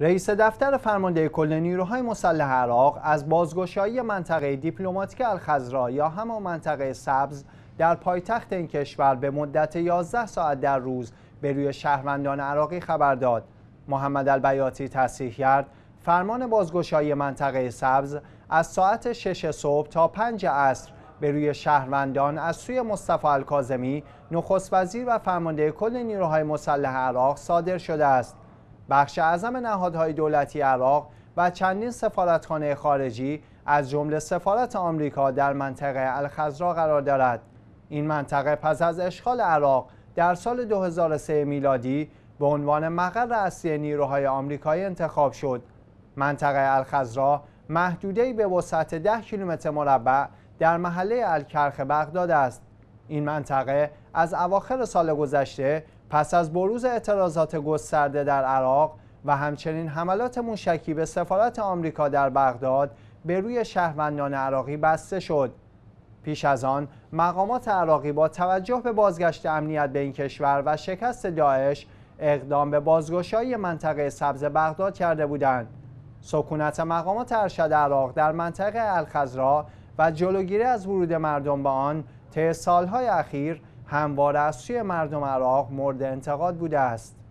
رئیس دفتر فرمانده کل نیروهای مسلح عراق از بازگشایی منطقه دیپلماتیک الخزرا یا همان منطقه سبز در پایتخت این کشور به مدت 11 ساعت در روز به روی شهروندان عراقی خبر داد. محمد البیاتی تصریح کرد فرمان بازگشایی منطقه سبز از ساعت 6 صبح تا 5 عصر به روی شهروندان از سوی مصطفی الکاظمی نخست وزیر و فرمانده کل نیروهای مسلح عراق صادر شده است. بخش اعظم نهادهای دولتی عراق و چندین سفارتخانه خارجی از جمله سفارت آمریکا در منطقه الخزرا قرار دارد این منطقه پس از اشغال عراق در سال 2003 میلادی به عنوان مقر اصلی نیروهای آمریکایی انتخاب شد منطقه الخزرا محدوده‌ای به وسعت 10 کیلومتر مربع در محله الکرخ بغداد است این منطقه از اواخر سال گذشته پس از بروز اعتراضات گسترده در عراق و همچنین حملات موشکی به سفارت آمریکا در بغداد به روی شهروندان عراقی بسته شد پیش از آن مقامات عراقی با توجه به بازگشت امنیت به این کشور و شکست داعش اقدام به بازگشایی منطقه سبز بغداد کرده بودند سکونت مقامات ارشد عراق در منطقه الخزرا و جلوگیری از ورود مردم به آن طی سالهای اخیر همواره از سوی مردم عراق مورد انتقاد بوده است